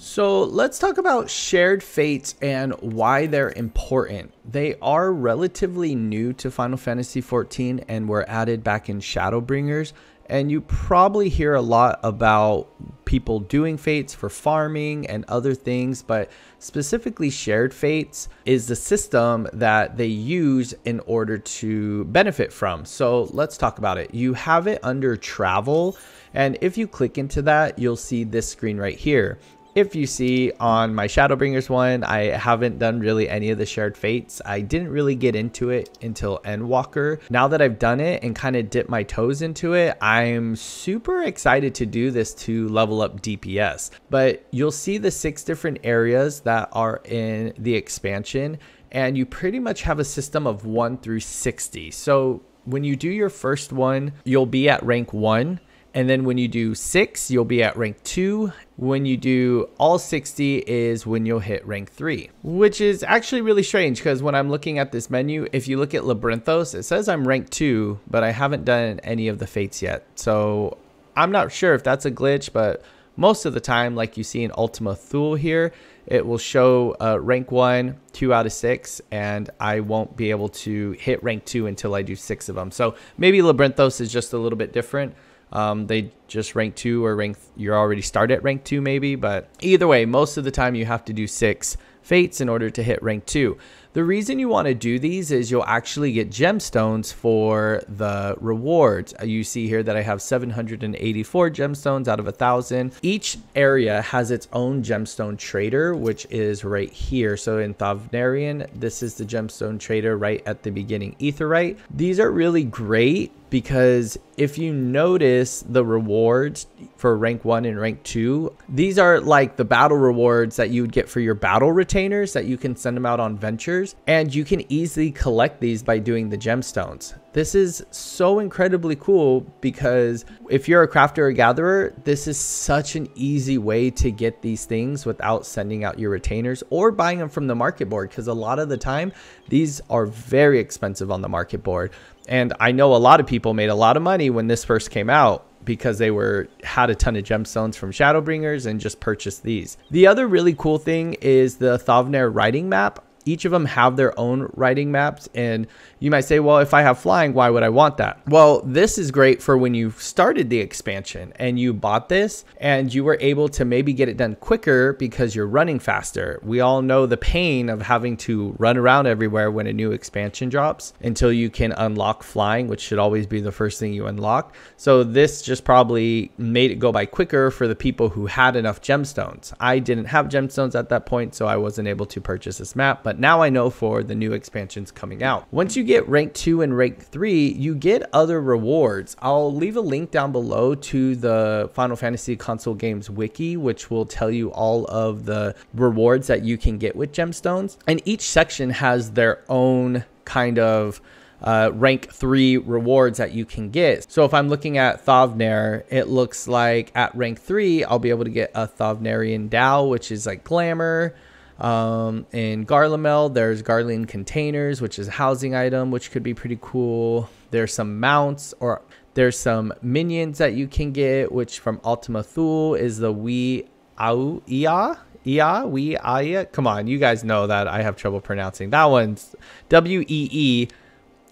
So let's talk about shared fates and why they're important. They are relatively new to Final Fantasy XIV and were added back in Shadowbringers. And you probably hear a lot about people doing fates for farming and other things, but specifically shared fates is the system that they use in order to benefit from. So let's talk about it. You have it under travel. And if you click into that, you'll see this screen right here. If you see on my Shadowbringers one, I haven't done really any of the shared fates. I didn't really get into it until Endwalker. Now that I've done it and kind of dipped my toes into it, I'm super excited to do this to level up DPS. But you'll see the six different areas that are in the expansion and you pretty much have a system of 1 through 60. So when you do your first one, you'll be at rank 1 and then when you do six, you'll be at rank two. When you do all 60 is when you'll hit rank three, which is actually really strange because when I'm looking at this menu, if you look at Labyrinthos, it says I'm rank two, but I haven't done any of the fates yet. So I'm not sure if that's a glitch, but most of the time, like you see in Ultima Thule here, it will show uh, rank one, two out of six, and I won't be able to hit rank two until I do six of them. So maybe Labyrinthos is just a little bit different um, they just rank two or rank you're already start at rank two maybe but either way most of the time you have to do six fates in order to hit rank two the reason you want to do these is you'll actually get gemstones for the rewards uh, you see here that i have 784 gemstones out of a thousand each area has its own gemstone trader which is right here so in thavnarian this is the gemstone trader right at the beginning etherite these are really great because if you notice the rewards for rank 1 and rank 2 these are like the battle rewards that you would get for your battle retainers that you can send them out on ventures and you can easily collect these by doing the gemstones this is so incredibly cool because if you're a crafter or gatherer, this is such an easy way to get these things without sending out your retainers or buying them from the market board because a lot of the time these are very expensive on the market board. And I know a lot of people made a lot of money when this first came out because they were had a ton of gemstones from Shadowbringers and just purchased these. The other really cool thing is the Thavner writing map. Each of them have their own writing maps. And you might say, well, if I have flying, why would I want that? Well, this is great for when you started the expansion and you bought this and you were able to maybe get it done quicker because you're running faster. We all know the pain of having to run around everywhere when a new expansion drops until you can unlock flying, which should always be the first thing you unlock. So this just probably made it go by quicker for the people who had enough gemstones. I didn't have gemstones at that point, so I wasn't able to purchase this map, but now I know for the new expansions coming out. Once you get rank 2 and rank 3, you get other rewards. I'll leave a link down below to the Final Fantasy console games wiki, which will tell you all of the rewards that you can get with gemstones. And each section has their own kind of uh, rank three rewards that you can get. So if I'm looking at Thavnir, it looks like at rank three, I'll be able to get a Thavnerian Dao, which is like glamour. Um, in Garlamel, there's Garlean containers, which is a housing item, which could be pretty cool. There's some mounts or there's some minions that you can get, which from Ultima Thule is the Wii Au Ia. Ia, we Ia. Come on, you guys know that I have trouble pronouncing that one's W E E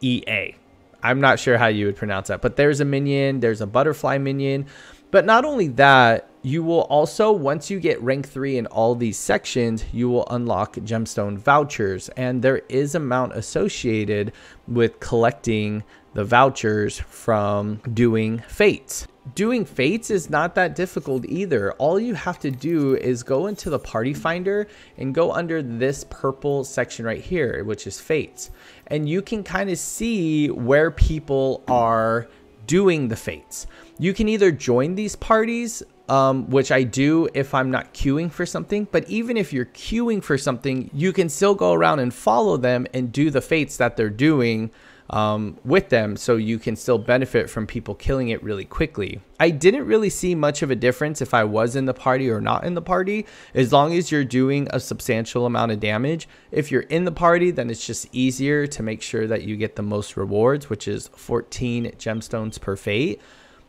E A. I'm not sure how you would pronounce that, but there's a minion, there's a butterfly minion. But not only that, you will also, once you get rank three in all these sections, you will unlock gemstone vouchers. And there is amount associated with collecting the vouchers from doing fates. Doing fates is not that difficult either. All you have to do is go into the party finder and go under this purple section right here, which is fates. And you can kind of see where people are doing the fates. You can either join these parties, um, which I do if I'm not queuing for something, but even if you're queuing for something, you can still go around and follow them and do the fates that they're doing um, with them so you can still benefit from people killing it really quickly. I didn't really see much of a difference if I was in the party or not in the party, as long as you're doing a substantial amount of damage. If you're in the party, then it's just easier to make sure that you get the most rewards, which is 14 gemstones per fate.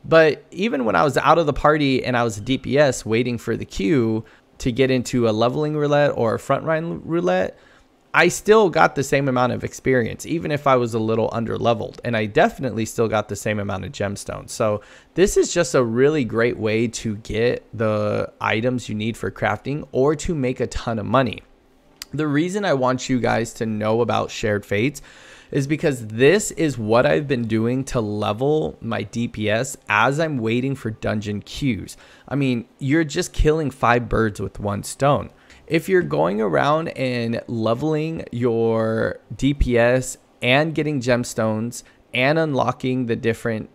But even when I was out of the party and I was a DPS waiting for the queue to get into a leveling roulette or a front line roulette, I still got the same amount of experience, even if I was a little under leveled. And I definitely still got the same amount of gemstones. So this is just a really great way to get the items you need for crafting or to make a ton of money. The reason I want you guys to know about shared fates is because this is what I've been doing to level my DPS as I'm waiting for dungeon queues. I mean, you're just killing five birds with one stone if you're going around and leveling your DPS and getting gemstones and unlocking the different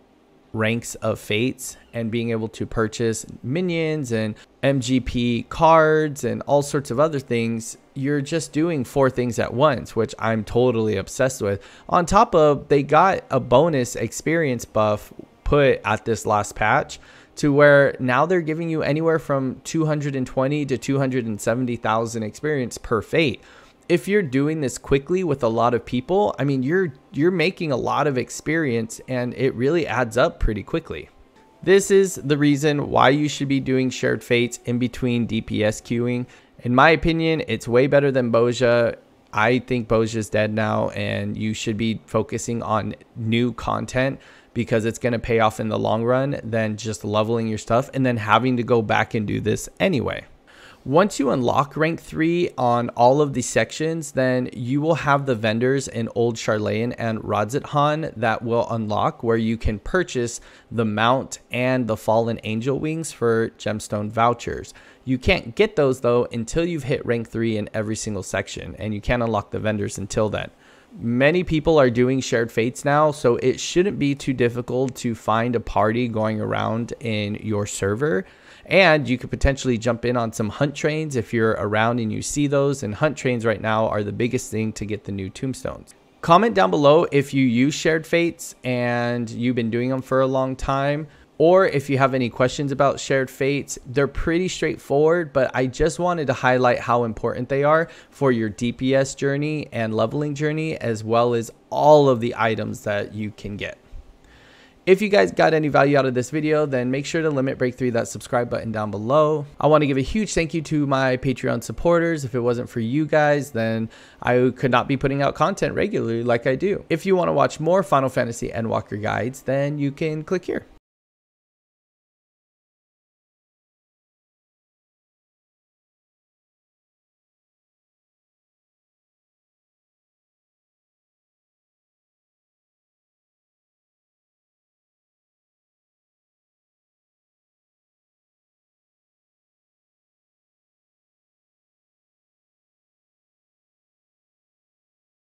ranks of fates and being able to purchase minions and MGP cards and all sorts of other things, you're just doing four things at once, which I'm totally obsessed with. On top of they got a bonus experience buff put at this last patch to where now they're giving you anywhere from 220 to 270,000 experience per fate. If you're doing this quickly with a lot of people, I mean you're you're making a lot of experience and it really adds up pretty quickly. This is the reason why you should be doing shared fates in between DPS queuing. In my opinion, it's way better than Boja. I think Boja's dead now and you should be focusing on new content because it's going to pay off in the long run than just leveling your stuff and then having to go back and do this anyway. Once you unlock rank 3 on all of the sections, then you will have the vendors in Old Charlayan and Rodzithan Han that will unlock where you can purchase the mount and the fallen angel wings for gemstone vouchers. You can't get those though until you've hit rank 3 in every single section and you can't unlock the vendors until then many people are doing shared fates now, so it shouldn't be too difficult to find a party going around in your server. And you could potentially jump in on some hunt trains if you're around and you see those. And hunt trains right now are the biggest thing to get the new tombstones. Comment down below if you use shared fates and you've been doing them for a long time or if you have any questions about shared fates, they're pretty straightforward, but I just wanted to highlight how important they are for your DPS journey and leveling journey, as well as all of the items that you can get. If you guys got any value out of this video, then make sure to limit break through that subscribe button down below. I want to give a huge thank you to my Patreon supporters. If it wasn't for you guys, then I could not be putting out content regularly like I do. If you want to watch more Final Fantasy Endwalker guides, then you can click here.